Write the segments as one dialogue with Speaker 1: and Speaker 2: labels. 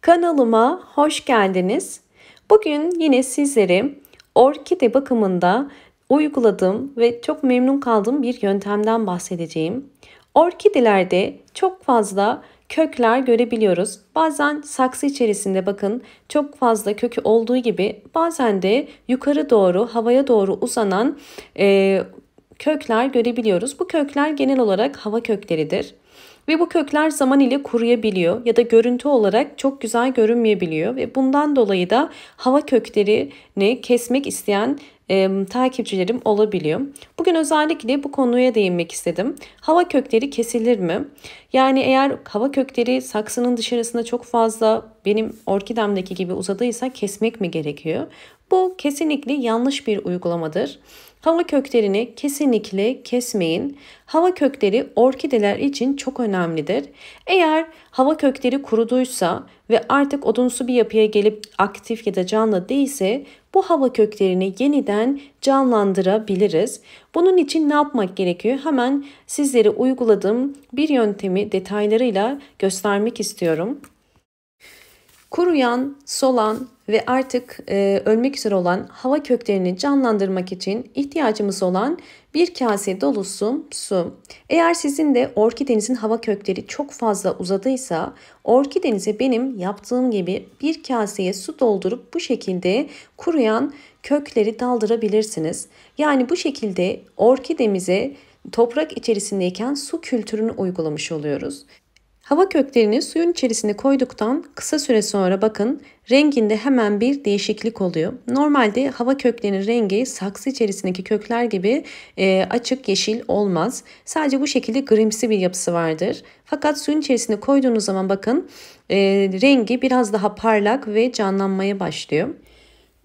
Speaker 1: Kanalıma hoş geldiniz. Bugün yine sizlere orkide bakımında uyguladığım ve çok memnun kaldığım bir yöntemden bahsedeceğim. Orkidelerde çok fazla kökler görebiliyoruz. Bazen saksı içerisinde bakın çok fazla kökü olduğu gibi bazen de yukarı doğru havaya doğru uzanan e, kökler görebiliyoruz. Bu kökler genel olarak hava kökleridir. Ve bu kökler zaman ile kuruyabiliyor ya da görüntü olarak çok güzel görünmeyebiliyor ve bundan dolayı da hava köklerini kesmek isteyen e, takipçilerim olabiliyor. Bugün özellikle bu konuya değinmek istedim. Hava kökleri kesilir mi? Yani eğer hava kökleri saksının dışarısında çok fazla benim orkidemdeki gibi uzadıysa kesmek mi gerekiyor? Bu kesinlikle yanlış bir uygulamadır. Hava köklerini kesinlikle kesmeyin. Hava kökleri orkideler için çok önemlidir. Eğer hava kökleri kuruduysa ve artık odunsu bir yapıya gelip aktif ya da canlı değilse bu hava köklerini yeniden canlandırabiliriz. Bunun için ne yapmak gerekiyor? Hemen sizlere uyguladığım bir yöntemi detaylarıyla göstermek istiyorum. Kuruyan, solan, ve artık e, ölmek üzere olan hava köklerini canlandırmak için ihtiyacımız olan bir kase dolusu su. Eğer sizin de orkidenizin hava kökleri çok fazla uzadıysa orkidenize benim yaptığım gibi bir kaseye su doldurup bu şekilde kuruyan kökleri daldırabilirsiniz. Yani bu şekilde orkidemize toprak içerisindeyken su kültürünü uygulamış oluyoruz. Hava köklerini suyun içerisine koyduktan kısa süre sonra bakın renginde hemen bir değişiklik oluyor. Normalde hava köklerinin rengi saksı içerisindeki kökler gibi e, açık yeşil olmaz. Sadece bu şekilde grimsi bir yapısı vardır. Fakat suyun içerisine koyduğunuz zaman bakın e, rengi biraz daha parlak ve canlanmaya başlıyor.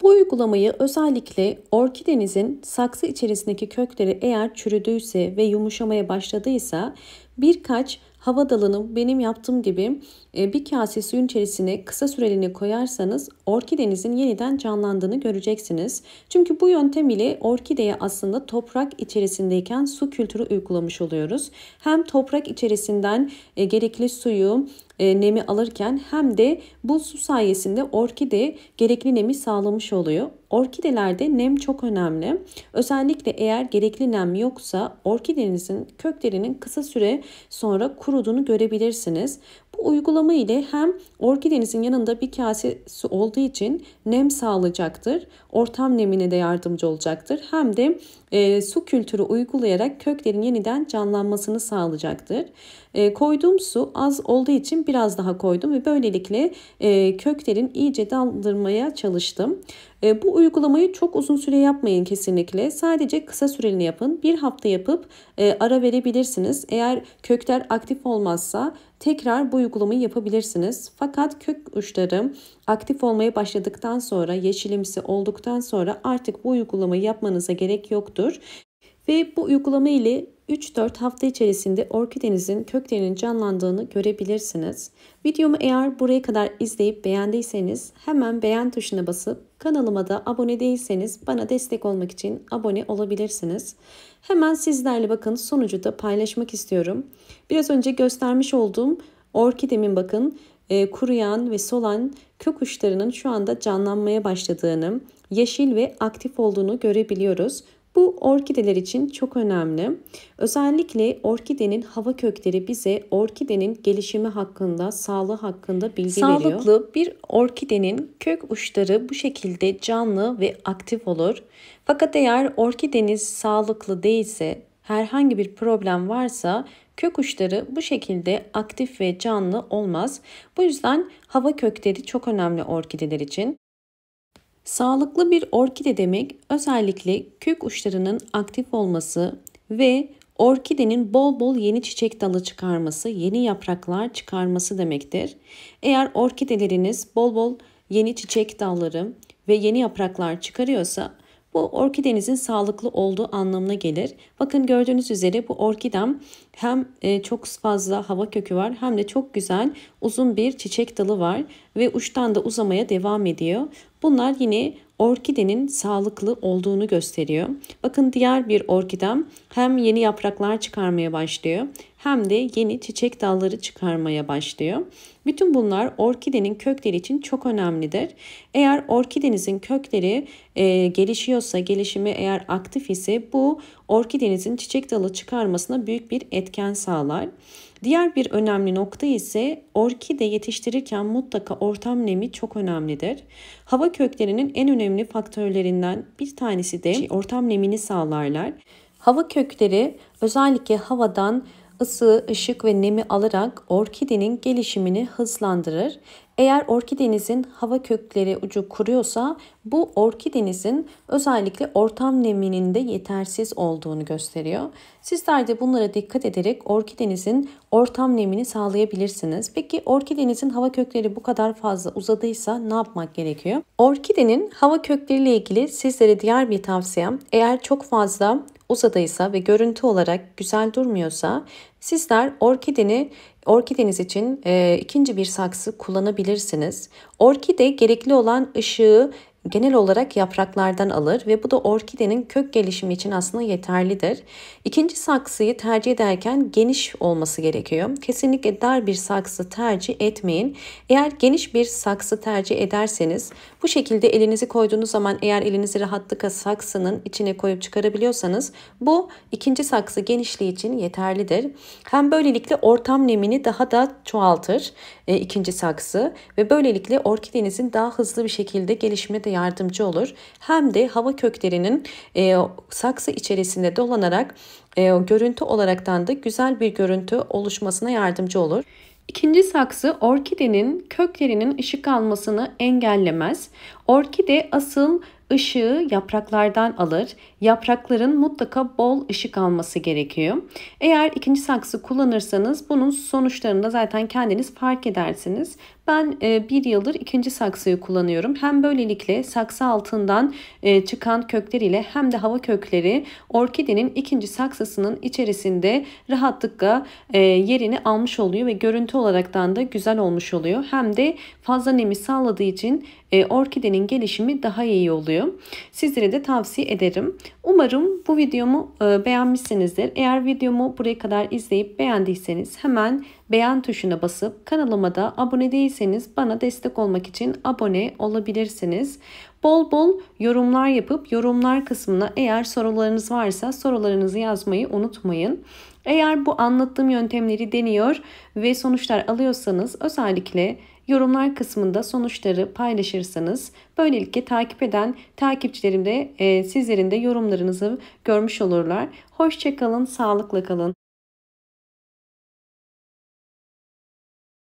Speaker 1: Bu uygulamayı özellikle orkidenizin saksı içerisindeki kökleri eğer çürüdüyse ve yumuşamaya başladıysa Birkaç hava dalını benim yaptığım gibi e, bir kase suyun içerisine kısa süreliğine koyarsanız orkidenizin yeniden canlandığını göreceksiniz. Çünkü bu yöntem ile orkideye aslında toprak içerisindeyken su kültürü uygulamış oluyoruz. Hem toprak içerisinden e, gerekli suyu e, nemi alırken hem de bu su sayesinde orkide gerekli nemi sağlamış oluyor. Orkidelerde nem çok önemli. Özellikle eğer gerekli nem yoksa orkidenizin köklerinin kısa süre sonra kuruduğunu görebilirsiniz. Bu uygulama ile hem orkidenizin yanında bir kase su olduğu için nem sağlayacaktır. Ortam nemine de yardımcı olacaktır. Hem de e, su kültürü uygulayarak köklerin yeniden canlanmasını sağlayacaktır. E, koyduğum su az olduğu için biraz daha koydum ve böylelikle e, köklerin iyice daldırmaya çalıştım. E, bu uygulamayı çok uzun süre yapmayın kesinlikle. Sadece kısa süreli yapın. Bir hafta yapıp e, ara verebilirsiniz. Eğer kökler aktif olmazsa tekrar bu uygulamayı yapabilirsiniz. Fakat kök uçları aktif olmaya başladıktan sonra yeşilimsi olduktan sonra artık bu uygulamayı yapmanıza gerek yoktur. Ve bu uygulama ile 3-4 hafta içerisinde orkidenizin köklerinin canlandığını görebilirsiniz. Videomu eğer buraya kadar izleyip beğendiyseniz hemen beğen tuşuna basıp kanalıma da abone değilseniz bana destek olmak için abone olabilirsiniz. Hemen sizlerle bakın sonucu da paylaşmak istiyorum. Biraz önce göstermiş olduğum orkidemin bakın e, kuruyan ve solan kök uçlarının şu anda canlanmaya başladığını, yeşil ve aktif olduğunu görebiliyoruz. Bu orkideler için çok önemli. Özellikle orkidenin hava kökleri bize orkidenin gelişimi hakkında, sağlığı hakkında bilgi Sağlıklı veriyor. Sağlıklı bir orkidenin kök uçları bu şekilde canlı ve aktif olur. Fakat eğer orkideniz sağlıklı değilse, herhangi bir problem varsa kök uçları bu şekilde aktif ve canlı olmaz. Bu yüzden hava kökleri çok önemli orkideler için. Sağlıklı bir orkide demek özellikle kök uçlarının aktif olması ve orkidenin bol bol yeni çiçek dalı çıkarması, yeni yapraklar çıkarması demektir. Eğer orkideleriniz bol bol yeni çiçek dalları ve yeni yapraklar çıkarıyorsa bu orkidenizin sağlıklı olduğu anlamına gelir. Bakın gördüğünüz üzere bu orkidem hem e, çok fazla hava kökü var hem de çok güzel uzun bir çiçek dalı var ve uçtan da uzamaya devam ediyor. Bunlar yine orkidenin sağlıklı olduğunu gösteriyor. Bakın diğer bir orkidem hem yeni yapraklar çıkarmaya başlıyor hem de yeni çiçek dalları çıkarmaya başlıyor. Bütün bunlar orkidenin kökleri için çok önemlidir. Eğer orkidenizin kökleri e, gelişiyorsa, gelişimi eğer aktif ise bu orkidenizin çiçek dalı çıkarmasına büyük bir etken sağlar. Diğer bir önemli nokta ise orkide yetiştirirken mutlaka ortam nemi çok önemlidir. Hava köklerinin en önemli faktörlerinden bir tanesi de ortam nemini sağlarlar. Hava kökleri özellikle havadan ısı, ışık ve nemi alarak orkidenin gelişimini hızlandırır eğer orkidenizin hava kökleri ucu kuruyorsa bu orkidenizin özellikle ortam neminin de yetersiz olduğunu gösteriyor. Sizler de bunlara dikkat ederek orkidenizin ortam nemini sağlayabilirsiniz. Peki orkidenizin hava kökleri bu kadar fazla uzadıysa ne yapmak gerekiyor? Orkidenin hava kökleriyle ilgili sizlere diğer bir tavsiyem eğer çok fazla uzadıysa ve görüntü olarak güzel durmuyorsa Sizler orkideni orkideniz için e, ikinci bir saksı kullanabilirsiniz. Orkide gerekli olan ışığı genel olarak yapraklardan alır ve bu da orkidenin kök gelişimi için aslında yeterlidir. İkinci saksıyı tercih ederken geniş olması gerekiyor. Kesinlikle dar bir saksı tercih etmeyin. Eğer geniş bir saksı tercih ederseniz bu şekilde elinizi koyduğunuz zaman eğer elinizi rahatlıkla saksının içine koyup çıkarabiliyorsanız bu ikinci saksı genişliği için yeterlidir. Hem böylelikle ortam nemini daha da çoğaltır e, ikinci saksı ve böylelikle orkidenizin daha hızlı bir şekilde gelişimi de yardımcı olur hem de hava köklerinin e, saksı içerisinde dolanarak e, görüntü olaraktan da güzel bir görüntü oluşmasına yardımcı olur. İkinci saksı orkidenin köklerinin ışık almasını engellemez. Orkide asıl ışığı yapraklardan alır. Yaprakların mutlaka bol ışık alması gerekiyor. Eğer ikinci saksı kullanırsanız bunun sonuçlarını da zaten kendiniz fark edersiniz. Ben e, bir yıldır ikinci saksıyı kullanıyorum. Hem böylelikle saksı altından e, çıkan kökler ile hem de hava kökleri orkidenin ikinci saksısının içerisinde rahatlıkla e, yerini almış oluyor ve görüntü olaraktan da güzel olmuş oluyor. Hem de fazla nemi sağladığı için e, orkidenin gelişimi daha iyi oluyor. Sizlere de tavsiye ederim. Umarım bu videomu e, beğenmişsinizdir. Eğer videomu buraya kadar izleyip beğendiyseniz hemen beğen tuşuna basıp kanalıma da abone değilseniz bana destek olmak için abone olabilirsiniz. Bol bol yorumlar yapıp yorumlar kısmına eğer sorularınız varsa sorularınızı yazmayı unutmayın. Eğer bu anlattığım yöntemleri deniyor ve sonuçlar alıyorsanız özellikle yorumlar kısmında sonuçları paylaşırsanız böylelikle takip eden takipçilerim de e, sizlerin de yorumlarınızı görmüş olurlar. Hoşçakalın, sağlıkla kalın.